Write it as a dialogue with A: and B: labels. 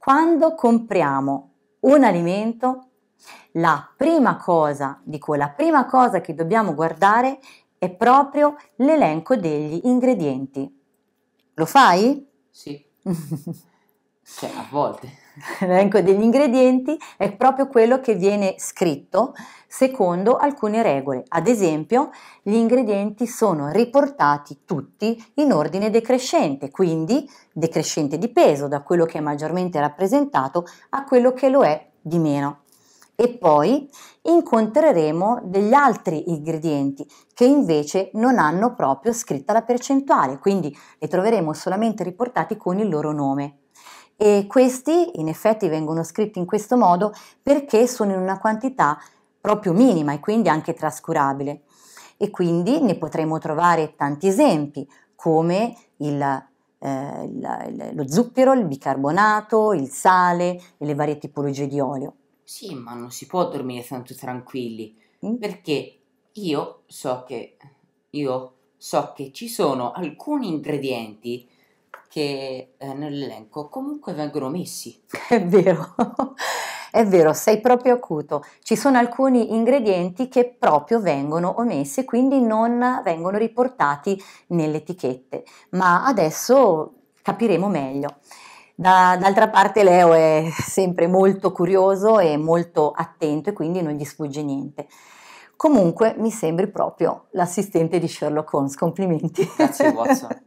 A: Quando compriamo un alimento, la prima cosa, dico la prima cosa che dobbiamo guardare è proprio l'elenco degli ingredienti. Lo fai? Sì. cioè, a volte l'elenco degli ingredienti è proprio quello che viene scritto secondo alcune regole. Ad esempio, gli ingredienti sono riportati tutti in ordine decrescente, quindi decrescente di peso da quello che è maggiormente rappresentato a quello che lo è di meno. E poi incontreremo degli altri ingredienti che invece non hanno proprio scritta la percentuale, quindi li troveremo solamente riportati con il loro nome e questi in effetti vengono scritti in questo modo perché sono in una quantità proprio minima e quindi anche trascurabile. E quindi ne potremo trovare tanti esempi come il eh, lo zucchero, il bicarbonato, il sale e le varie tipologie di olio.
B: Sì, ma non si può dormire tanto tranquilli, mm? perché io so che io so che ci sono alcuni ingredienti che eh, nell'elenco comunque vengono messi. È vero, è vero, sei proprio acuto.
A: Ci sono alcuni ingredienti che proprio vengono omessi, quindi non vengono riportati nelle etichette, ma adesso capiremo meglio. Da, d'altra parte Leo è sempre molto curioso e molto attento e quindi non gli sfugge niente. Comunque mi sembri proprio l'assistente di Sherlock Holmes, complimenti. Grazie Watson.